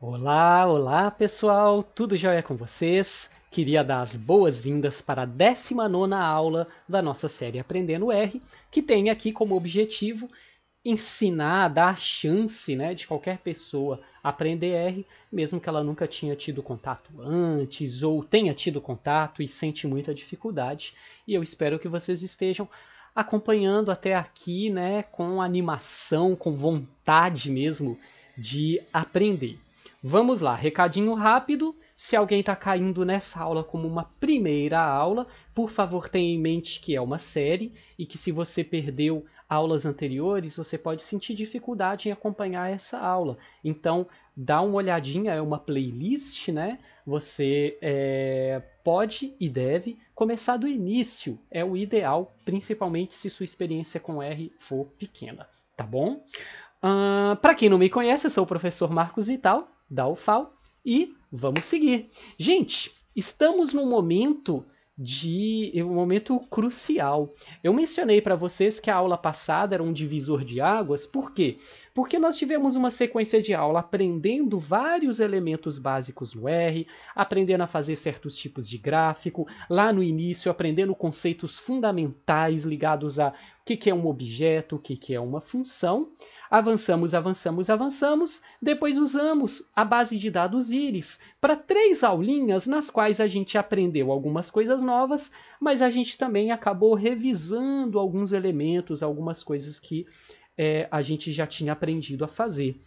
Olá, olá pessoal, tudo jóia com vocês? Queria dar as boas-vindas para a 19 aula da nossa série Aprendendo R, que tem aqui como objetivo ensinar, dar a chance né, de qualquer pessoa aprender R, mesmo que ela nunca tinha tido contato antes ou tenha tido contato e sente muita dificuldade. E eu espero que vocês estejam acompanhando até aqui né, com animação, com vontade mesmo de aprender. Vamos lá, recadinho rápido. Se alguém está caindo nessa aula como uma primeira aula, por favor tenha em mente que é uma série e que se você perdeu aulas anteriores, você pode sentir dificuldade em acompanhar essa aula. Então, dá uma olhadinha, é uma playlist, né? Você é, pode e deve começar do início, é o ideal, principalmente se sua experiência com R for pequena, tá bom? Uh, Para quem não me conhece, eu sou o professor Marcos Ital dá o fal e vamos seguir. Gente, estamos num momento de um momento crucial. Eu mencionei para vocês que a aula passada era um divisor de águas, por quê? Porque nós tivemos uma sequência de aula aprendendo vários elementos básicos no R, aprendendo a fazer certos tipos de gráfico, lá no início aprendendo conceitos fundamentais ligados a o que, que é um objeto, o que, que é uma função. Avançamos, avançamos, avançamos. Depois usamos a base de dados íris para três aulinhas nas quais a gente aprendeu algumas coisas novas, mas a gente também acabou revisando alguns elementos, algumas coisas que é, a gente já tinha aprendido a fazer.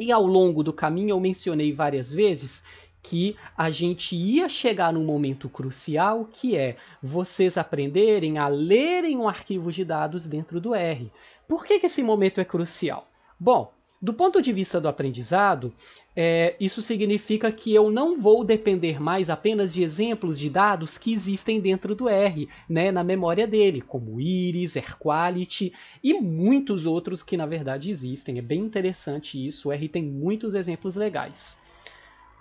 E ao longo do caminho eu mencionei várias vezes que a gente ia chegar num momento crucial que é vocês aprenderem a lerem um arquivo de dados dentro do R. Por que, que esse momento é crucial? Bom, do ponto de vista do aprendizado, é, isso significa que eu não vou depender mais apenas de exemplos de dados que existem dentro do R, né, na memória dele, como Iris, AirQuality e muitos outros que na verdade existem. É bem interessante isso, o R tem muitos exemplos legais.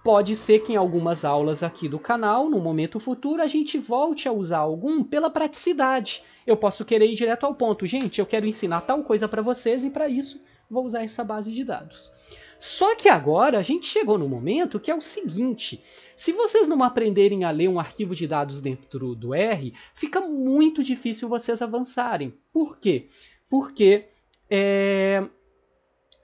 Pode ser que em algumas aulas aqui do canal, no momento futuro, a gente volte a usar algum pela praticidade. Eu posso querer ir direto ao ponto. Gente, eu quero ensinar tal coisa para vocês e para isso vou usar essa base de dados. Só que agora a gente chegou no momento que é o seguinte: se vocês não aprenderem a ler um arquivo de dados dentro do R, fica muito difícil vocês avançarem. Por quê? Porque é,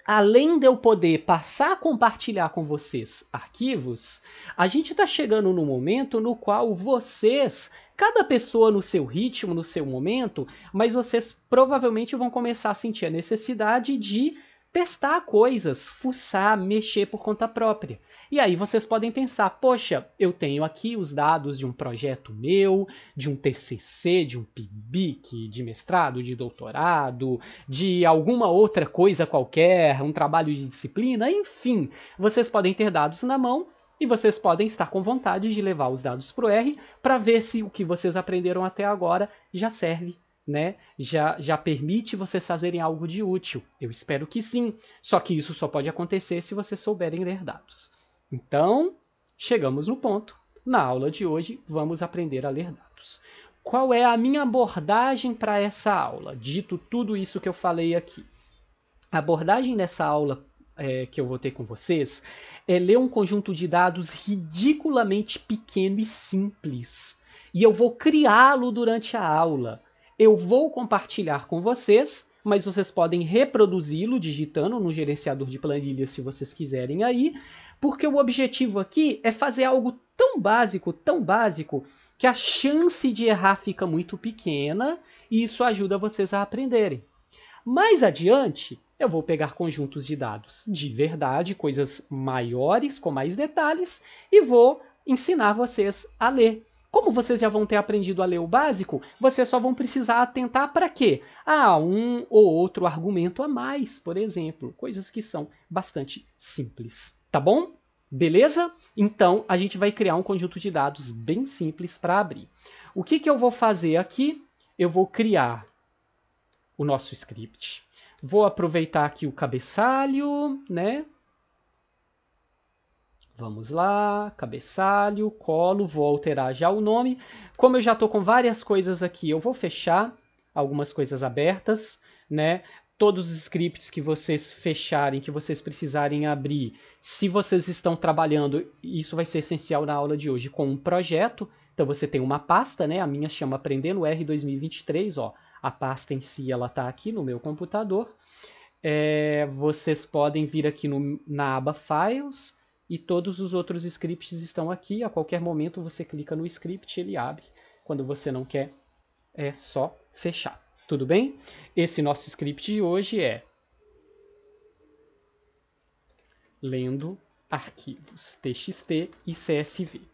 além de eu poder passar a compartilhar com vocês arquivos, a gente está chegando no momento no qual vocês, cada pessoa no seu ritmo, no seu momento, mas vocês provavelmente vão começar a sentir a necessidade de testar coisas, fuçar, mexer por conta própria. E aí vocês podem pensar: poxa, eu tenho aqui os dados de um projeto meu, de um TCC, de um PIBIC, de mestrado, de doutorado, de alguma outra coisa qualquer, um trabalho de disciplina, enfim. Vocês podem ter dados na mão e vocês podem estar com vontade de levar os dados para o R para ver se o que vocês aprenderam até agora já serve né, já, já permite vocês fazerem algo de útil. Eu espero que sim, só que isso só pode acontecer se vocês souberem ler dados. Então, chegamos no ponto. Na aula de hoje, vamos aprender a ler dados. Qual é a minha abordagem para essa aula? Dito tudo isso que eu falei aqui. A abordagem dessa aula é, que eu vou ter com vocês é ler um conjunto de dados ridiculamente pequeno e simples. E eu vou criá-lo durante a aula eu vou compartilhar com vocês, mas vocês podem reproduzi-lo digitando no gerenciador de planilhas se vocês quiserem aí, porque o objetivo aqui é fazer algo tão básico, tão básico, que a chance de errar fica muito pequena e isso ajuda vocês a aprenderem. Mais adiante, eu vou pegar conjuntos de dados de verdade, coisas maiores, com mais detalhes, e vou ensinar vocês a ler. Como vocês já vão ter aprendido a ler o básico, vocês só vão precisar atentar para quê? A ah, um ou outro argumento a mais, por exemplo, coisas que são bastante simples, tá bom? Beleza? Então a gente vai criar um conjunto de dados bem simples para abrir. O que, que eu vou fazer aqui? Eu vou criar o nosso script. Vou aproveitar aqui o cabeçalho, né? Vamos lá, cabeçalho, colo, vou alterar já o nome. Como eu já estou com várias coisas aqui, eu vou fechar algumas coisas abertas, né? Todos os scripts que vocês fecharem, que vocês precisarem abrir, se vocês estão trabalhando, isso vai ser essencial na aula de hoje, com um projeto. Então você tem uma pasta, né? A minha chama Aprendendo R 2023, ó. A pasta em si, ela está aqui no meu computador. É, vocês podem vir aqui no, na aba Files, e todos os outros scripts estão aqui. A qualquer momento você clica no script, ele abre. Quando você não quer, é só fechar. Tudo bem? Esse nosso script de hoje é lendo arquivos txt e csv.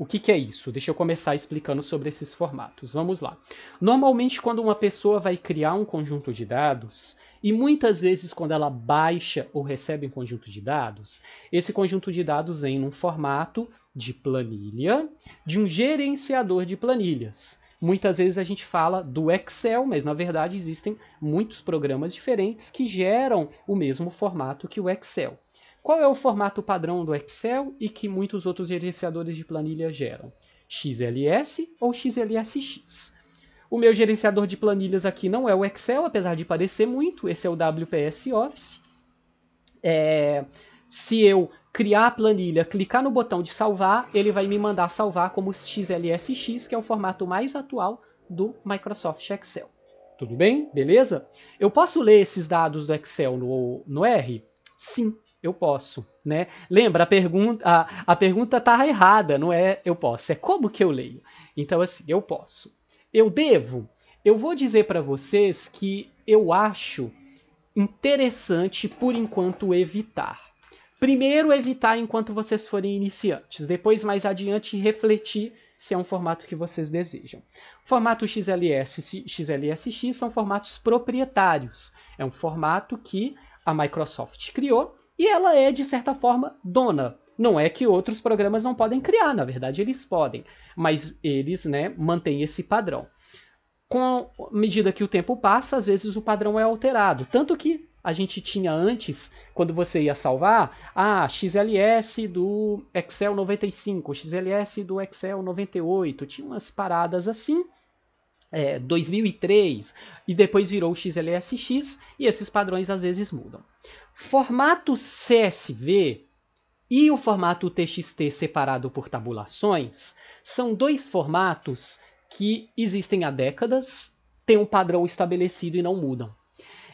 O que, que, é isso? Deixa eu começar explicando sobre esses formatos. Vamos lá. Normalmente, quando uma pessoa vai criar um conjunto de dados, e muitas vezes quando ela baixa ou recebe um conjunto de dados, esse conjunto de dados vem num formato de planilha, de um gerenciador de planilhas. Muitas vezes a gente fala do Excel, mas na verdade existem muitos programas diferentes que geram o mesmo formato que o Excel. Qual é o formato padrão do Excel e que muitos outros gerenciadores de planilha geram? XLS ou XLSX? O meu gerenciador de planilhas aqui não é o Excel, apesar de parecer muito, esse é o WPS Office. É, se eu criar a planilha, clicar no botão de salvar, ele vai me mandar salvar como XLSX, que é o formato mais atual do Microsoft Excel. Tudo bem? Beleza? Eu posso ler esses dados do Excel no, no R? Sim eu posso, né? Lembra, a pergunta, a, a pergunta tá errada, não é eu posso, é como que eu leio. Então, assim, eu posso. Eu devo? Eu vou dizer para vocês que eu acho interessante, por enquanto, evitar. Primeiro, evitar enquanto vocês forem iniciantes. Depois, mais adiante, refletir se é um formato que vocês desejam. Formato XLS e XLSX são formatos proprietários. É um formato que a Microsoft criou e ela é, de certa forma, dona. Não é que outros programas não podem criar, na verdade eles podem, mas eles né, mantêm esse padrão. Com medida que o tempo passa, às vezes o padrão é alterado. Tanto que a gente tinha antes, quando você ia salvar, a ah, XLS do Excel 95, XLS do Excel 98, tinha umas paradas assim. É, 2003 e depois virou XLSX e esses padrões às vezes mudam. Formato CSV e o formato TXT separado por tabulações são dois formatos que existem há décadas, têm um padrão estabelecido e não mudam.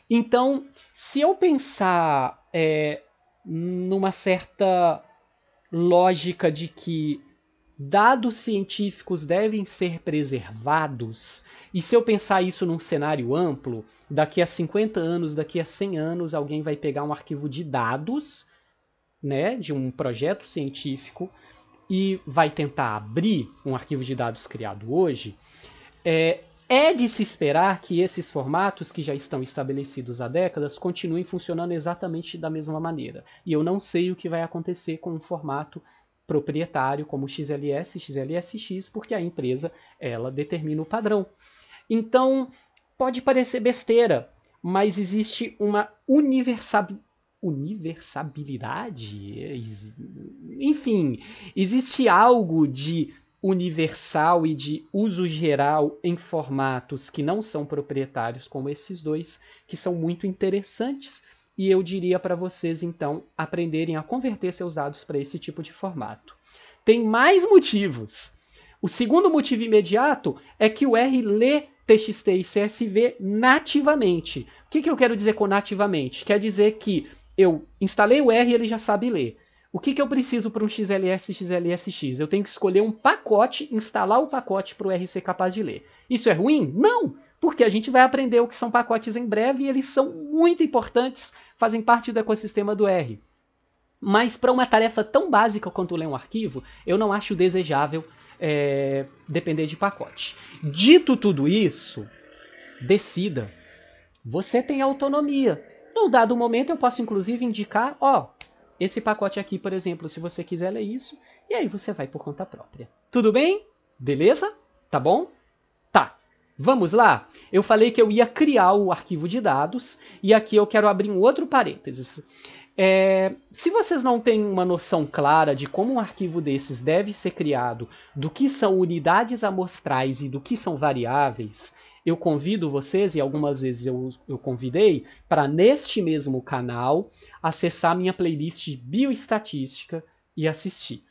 Então, se eu pensar é, numa certa lógica de que dados científicos devem ser preservados. E se eu pensar isso num cenário amplo, daqui a 50 anos, daqui a 100 anos, alguém vai pegar um arquivo de dados, né, de um projeto científico e vai tentar abrir um arquivo de dados criado hoje. É, é de se esperar que esses formatos que já estão estabelecidos há décadas continuem funcionando exatamente da mesma maneira. E eu não sei o que vai acontecer com um formato proprietário como XLS, XLSX, porque a empresa ela determina o padrão. Então, pode parecer besteira, mas existe uma universalidade, universabilidade, enfim, existe algo de universal e de uso geral em formatos que não são proprietários como esses dois, que são muito interessantes e eu diria para vocês então aprenderem a converter seus dados para esse tipo de formato. Tem mais motivos. O segundo motivo imediato é que o R lê TXT e CSV nativamente. O que, que eu quero dizer com nativamente? Quer dizer que eu instalei o R e ele já sabe ler. O que, que eu preciso para um XLS, XLSX? Eu tenho que escolher um pacote, instalar o pacote para o R ser capaz de ler. Isso é ruim? Não! porque a gente vai aprender o que são pacotes em breve e eles são muito importantes, fazem parte do ecossistema do R. Mas para uma tarefa tão básica quanto ler um arquivo, eu não acho desejável é, depender de pacote. Dito tudo isso, decida. Você tem autonomia. Num dado momento, eu posso inclusive indicar: ó, esse pacote aqui, por exemplo, se você quiser ler isso, e aí você vai por conta própria. Tudo bem? Beleza? Tá bom? Vamos lá? Eu falei que eu ia criar o arquivo de dados e aqui eu quero abrir um outro parênteses. É, se vocês não têm uma noção clara de como um arquivo desses deve ser criado, do que são unidades amostrais e do que são variáveis, eu convido vocês, e algumas vezes eu, eu convidei, para neste mesmo canal acessar minha playlist bioestatística e assistir.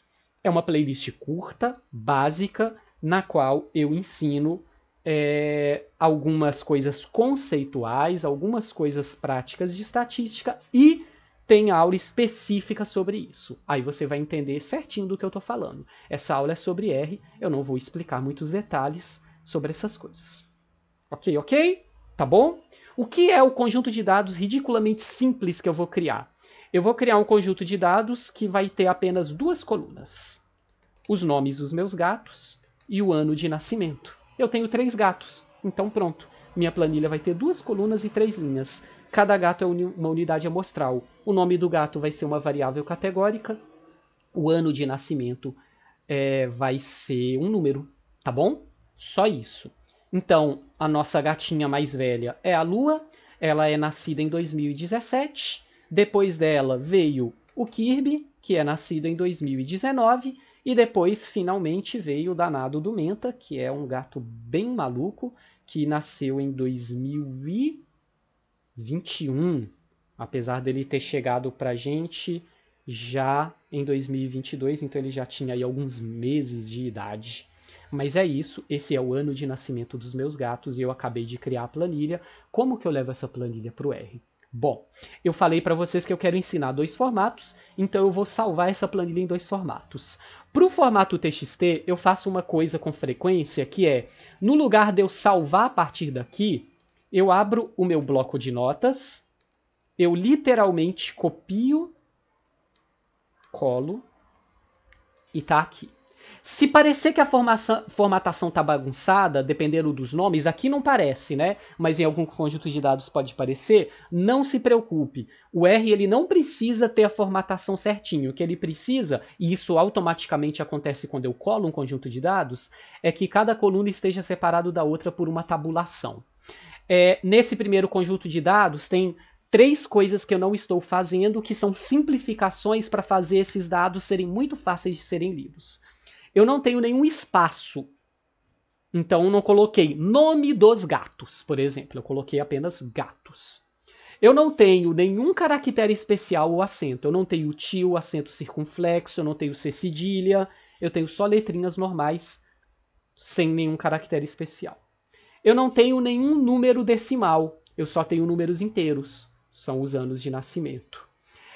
É uma playlist curta, básica, na qual eu ensino é, algumas coisas conceituais, algumas coisas práticas de estatística e tem aula específica sobre isso. Aí você vai entender certinho do que eu estou falando. Essa aula é sobre R, eu não vou explicar muitos detalhes sobre essas coisas. Ok, ok? Tá bom? O que é o conjunto de dados ridiculamente simples que eu vou criar? Eu vou criar um conjunto de dados que vai ter apenas duas colunas: os nomes dos meus gatos e o ano de nascimento eu tenho três gatos. Então pronto, minha planilha vai ter duas colunas e três linhas. Cada gato é uma unidade amostral. O nome do gato vai ser uma variável categórica. O ano de nascimento é, vai ser um número, tá bom? Só isso. Então, a nossa gatinha mais velha é a Lua. Ela é nascida em 2017. Depois dela veio o Kirby, que é nascido em 2019. E depois, finalmente, veio o danado do Menta, que é um gato bem maluco, que nasceu em 2021, apesar dele ter chegado pra gente já em 2022, então ele já tinha aí alguns meses de idade. Mas é isso, esse é o ano de nascimento dos meus gatos e eu acabei de criar a planilha. Como que eu levo essa planilha para o R? Bom, eu falei para vocês que eu quero ensinar dois formatos, então eu vou salvar essa planilha em dois formatos. Para o formato TXT, eu faço uma coisa com frequência, que é, no lugar de eu salvar a partir daqui, eu abro o meu bloco de notas, eu literalmente copio, colo e tá aqui. Se parecer que a formação, formatação tá bagunçada, dependendo dos nomes, aqui não parece, né? Mas em algum conjunto de dados pode parecer, não se preocupe. O R ele não precisa ter a formatação certinho. O que ele precisa, e isso automaticamente acontece quando eu colo um conjunto de dados, é que cada coluna esteja separado da outra por uma tabulação. É, nesse primeiro conjunto de dados tem três coisas que eu não estou fazendo, que são simplificações para fazer esses dados serem muito fáceis de serem lidos. Eu não tenho nenhum espaço. Então não coloquei nome dos gatos, por exemplo. Eu coloquei apenas gatos. Eu não tenho nenhum caractere especial ou acento. Eu não tenho tio, acento circunflexo, eu não tenho C cedilha. Eu tenho só letrinhas normais, sem nenhum caractere especial. Eu não tenho nenhum número decimal. Eu só tenho números inteiros. São os anos de nascimento.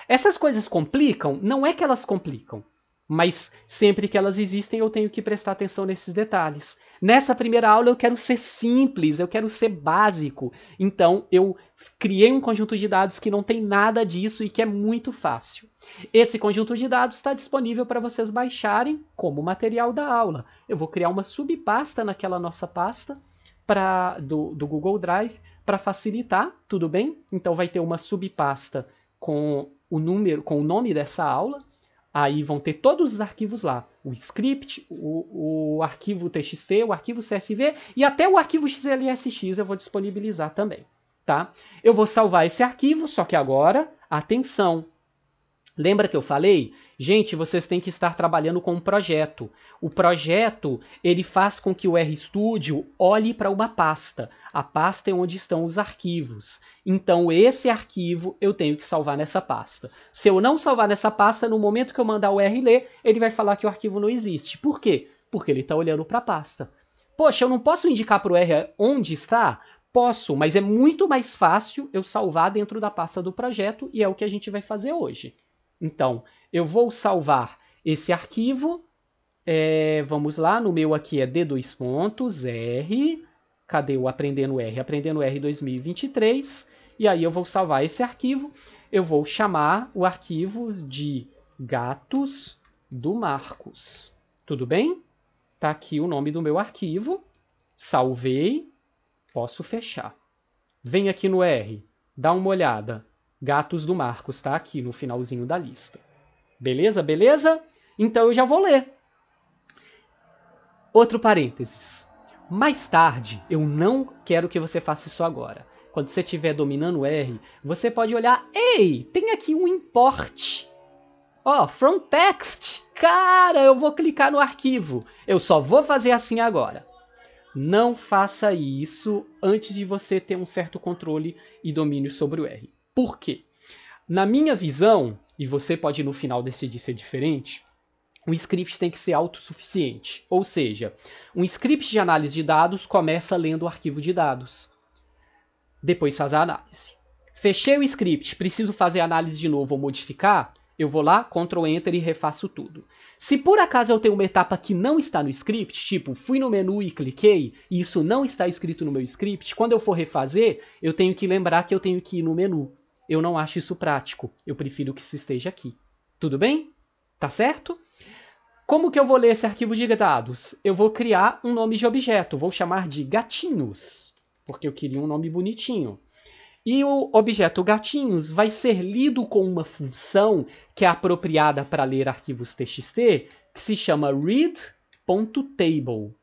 Essas coisas complicam? Não é que elas complicam. Mas sempre que elas existem, eu tenho que prestar atenção nesses detalhes. Nessa primeira aula, eu quero ser simples, eu quero ser básico. Então, eu criei um conjunto de dados que não tem nada disso e que é muito fácil. Esse conjunto de dados está disponível para vocês baixarem como material da aula. Eu vou criar uma subpasta naquela nossa pasta pra, do, do Google Drive para facilitar, tudo bem? Então, vai ter uma subpasta com o número, com o nome dessa aula Aí vão ter todos os arquivos lá: o script, o, o arquivo txt, o arquivo csv e até o arquivo xlsx eu vou disponibilizar também. Tá? Eu vou salvar esse arquivo, só que agora, atenção, Lembra que eu falei? Gente, vocês têm que estar trabalhando com um projeto. O projeto, ele faz com que o RStudio olhe para uma pasta. A pasta é onde estão os arquivos. Então, esse arquivo eu tenho que salvar nessa pasta. Se eu não salvar nessa pasta, no momento que eu mandar o R ler, ele vai falar que o arquivo não existe. Por quê? Porque ele está olhando para a pasta. Poxa, eu não posso indicar para o R onde está? Posso, mas é muito mais fácil eu salvar dentro da pasta do projeto e é o que a gente vai fazer hoje. Então, eu vou salvar esse arquivo. É, vamos lá, no meu aqui é d 2r pontos, R. Cadê o Aprendendo R? Aprendendo R 2023. E aí eu vou salvar esse arquivo. Eu vou chamar o arquivo de gatos do Marcos. Tudo bem? Está aqui o nome do meu arquivo. Salvei. Posso fechar. Vem aqui no R. Dá uma olhada. Gatos do Marcos, tá aqui no finalzinho da lista. Beleza, beleza? Então eu já vou ler. Outro parênteses. Mais tarde, eu não quero que você faça isso agora. Quando você estiver dominando o R, você pode olhar, ei, tem aqui um import. Ó, oh, from text. Cara, eu vou clicar no arquivo. Eu só vou fazer assim agora. Não faça isso antes de você ter um certo controle e domínio sobre o R. Por quê? Na minha visão, e você pode no final decidir ser diferente, um script tem que ser autossuficiente. Ou seja, um script de análise de dados começa lendo o arquivo de dados. Depois faz a análise. Fechei o script, preciso fazer a análise de novo ou modificar? Eu vou lá, Ctrl Enter e refaço tudo. Se por acaso eu tenho uma etapa que não está no script, tipo fui no menu e cliquei, e isso não está escrito no meu script, quando eu for refazer, eu tenho que lembrar que eu tenho que ir no menu eu não acho isso prático. Eu prefiro que isso esteja aqui. Tudo bem? Tá certo? Como que eu vou ler esse arquivo de dados? Eu vou criar um nome de objeto, vou chamar de gatinhos, porque eu queria um nome bonitinho. E o objeto gatinhos vai ser lido com uma função que é apropriada para ler arquivos txt, que se chama read.table.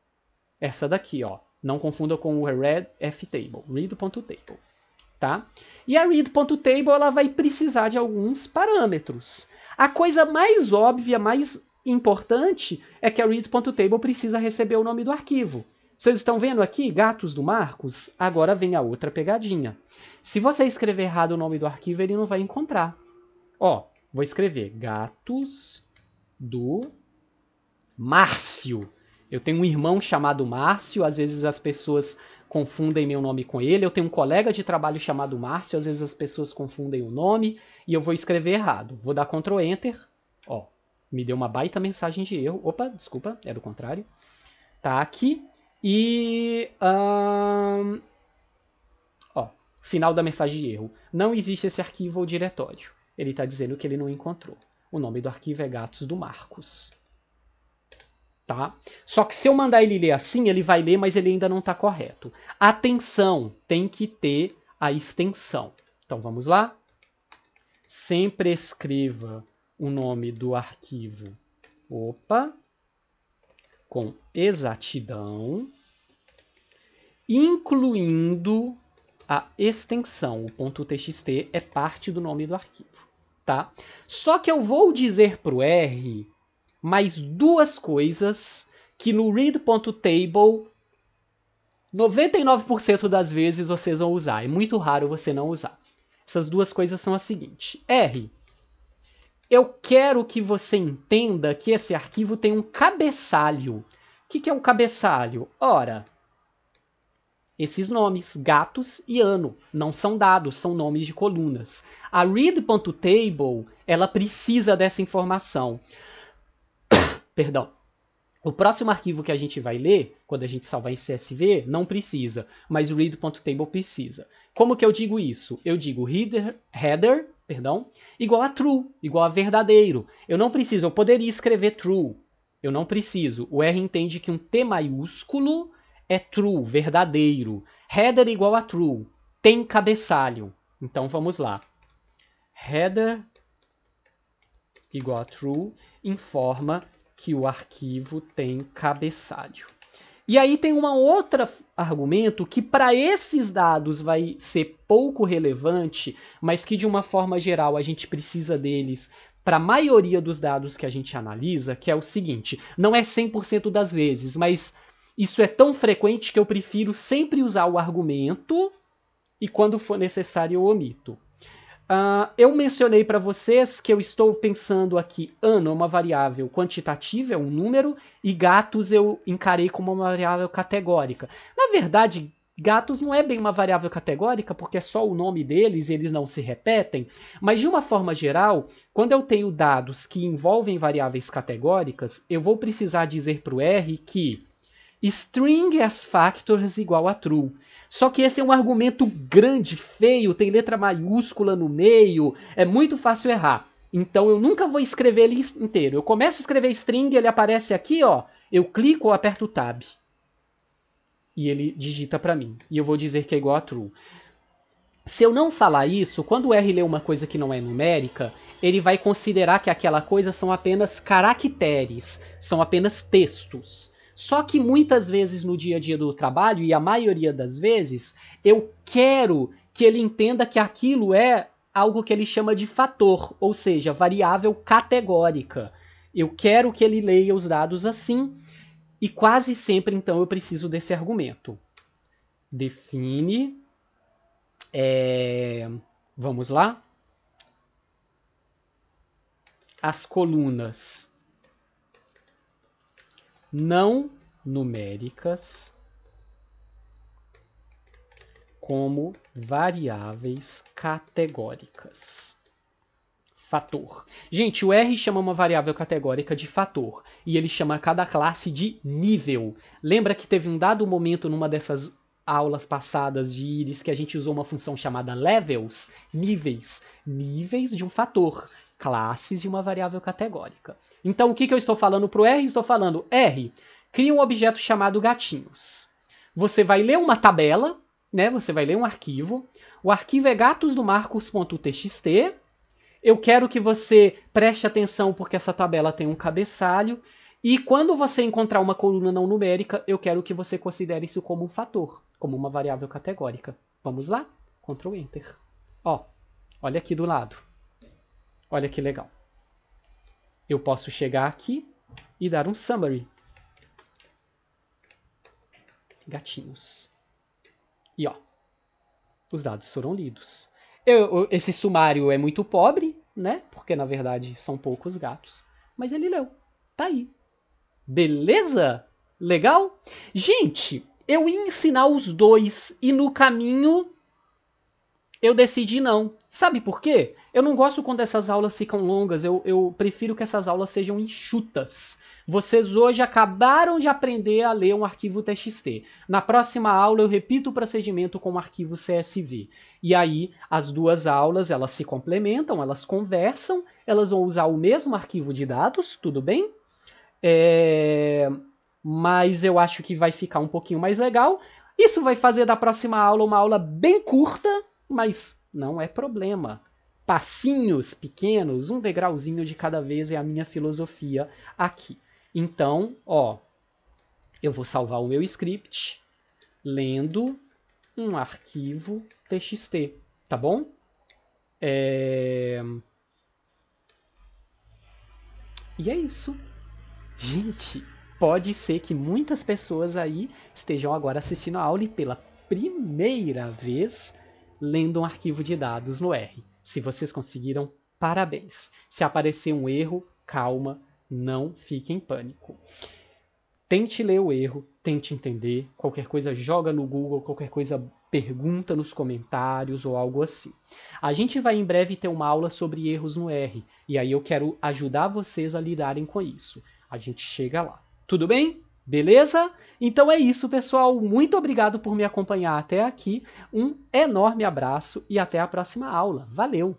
Essa daqui, ó. Não confunda com o readftable, read.table tá? E a read.table ela vai precisar de alguns parâmetros. A coisa mais óbvia, mais importante, é que a read.table precisa receber o nome do arquivo. Vocês estão vendo aqui, gatos do Marcos? Agora vem a outra pegadinha. Se você escrever errado o nome do arquivo, ele não vai encontrar. Ó, vou escrever gatos do Márcio. Eu tenho um irmão chamado Márcio, às vezes as pessoas confundem meu nome com ele. Eu tenho um colega de trabalho chamado Márcio, às vezes as pessoas confundem o nome e eu vou escrever errado. Vou dar Ctrl Enter, ó, me deu uma baita mensagem de erro. Opa, desculpa, era o contrário. Tá aqui. E. Um, ó, final da mensagem de erro. Não existe esse arquivo ou diretório. Ele está dizendo que ele não encontrou. O nome do arquivo é Gatos do Marcos tá? Só que se eu mandar ele ler assim, ele vai ler, mas ele ainda não está correto. Atenção, tem que ter a extensão. Então vamos lá? Sempre escreva o nome do arquivo. Opa! Com exatidão, incluindo a extensão. O .txt é parte do nome do arquivo, tá? Só que eu vou dizer para o R mais duas coisas que no read.table 99% das vezes vocês vão usar. É muito raro você não usar. Essas duas coisas são as seguintes. R. Eu quero que você entenda que esse arquivo tem um cabeçalho. O que, que é um cabeçalho? Ora, esses nomes, gatos e ano, não são dados, são nomes de colunas. A read.table, ela precisa dessa informação. Perdão. O próximo arquivo que a gente vai ler, quando a gente salvar em CSV, não precisa, mas o read.table precisa. Como que eu digo isso? Eu digo header, perdão, igual a true, igual a verdadeiro. Eu não preciso, eu poderia escrever true. Eu não preciso. O R entende que um T maiúsculo é true, verdadeiro. Header igual a true. Tem cabeçalho. Então vamos lá. Header igual a true informa que o arquivo tem cabeçalho. E aí tem um outro argumento que para esses dados vai ser pouco relevante, mas que de uma forma geral a gente precisa deles para a maioria dos dados que a gente analisa, que é o seguinte, não é 100% das vezes, mas isso é tão frequente que eu prefiro sempre usar o argumento e quando for necessário eu omito. Uh, eu mencionei para vocês que eu estou pensando aqui, ano é uma variável quantitativa, é um número, e gatos eu encarei como uma variável categórica. Na verdade, gatos não é bem uma variável categórica, porque é só o nome deles e eles não se repetem, mas de uma forma geral, quando eu tenho dados que envolvem variáveis categóricas, eu vou precisar dizer para o R que string as factors igual a true. Só que esse é um argumento grande, feio, tem letra maiúscula no meio, é muito fácil errar. Então eu nunca vou escrever ele inteiro. Eu começo a escrever string, ele aparece aqui, ó. Eu clico ou aperto o tab. E ele digita para mim. E eu vou dizer que é igual a true. Se eu não falar isso, quando o R lê uma coisa que não é numérica, ele vai considerar que aquela coisa são apenas caracteres, são apenas textos. Só que muitas vezes no dia a dia do trabalho, e a maioria das vezes, eu quero que ele entenda que aquilo é algo que ele chama de fator, ou seja, variável categórica. Eu quero que ele leia os dados assim, e quase sempre então eu preciso desse argumento. Define. É, vamos lá? As colunas não numéricas como variáveis categóricas. Fator. Gente, o R chama uma variável categórica de fator e ele chama cada classe de nível. Lembra que teve um dado momento numa dessas aulas passadas de íris que a gente usou uma função chamada levels, níveis, níveis de um fator classes e uma variável categórica. Então, o que, que eu estou falando para o R? Estou falando R, cria um objeto chamado gatinhos. Você vai ler uma tabela, né? Você vai ler um arquivo. O arquivo é gatosdomarcos.txt. Eu quero que você preste atenção porque essa tabela tem um cabeçalho. E quando você encontrar uma coluna não numérica, eu quero que você considere isso como um fator, como uma variável categórica. Vamos lá? Ctrl Enter. Ó, olha aqui do lado. Olha que legal. Eu posso chegar aqui e dar um summary. Gatinhos. E ó, os dados foram lidos. Eu, esse sumário é muito pobre, né? Porque na verdade são poucos gatos. Mas ele leu. Tá aí. Beleza? Legal? Gente, eu ia ensinar os dois e no caminho eu decidi não. Sabe por quê? Eu não gosto quando essas aulas ficam longas, eu, eu prefiro que essas aulas sejam enxutas. Vocês hoje acabaram de aprender a ler um arquivo TXT. Na próxima aula eu repito o procedimento com o arquivo CSV. E aí as duas aulas elas se complementam, elas conversam, elas vão usar o mesmo arquivo de dados, tudo bem? É... Mas eu acho que vai ficar um pouquinho mais legal. Isso vai fazer da próxima aula uma aula bem curta, mas não é problema passinhos pequenos, um degrauzinho de cada vez é a minha filosofia aqui. Então, ó, eu vou salvar o meu script lendo um arquivo txt, tá bom? É... E é isso. Gente, pode ser que muitas pessoas aí estejam agora assistindo a aula e pela primeira vez lendo um arquivo de dados no R. Se vocês conseguiram, parabéns. Se aparecer um erro, calma, não fique em pânico. Tente ler o erro, tente entender. Qualquer coisa, joga no Google, qualquer coisa, pergunta nos comentários ou algo assim. A gente vai em breve ter uma aula sobre erros no R, e aí eu quero ajudar vocês a lidarem com isso. A gente chega lá. Tudo bem? Beleza? Então é isso, pessoal. Muito obrigado por me acompanhar até aqui. Um enorme abraço e até a próxima aula. Valeu!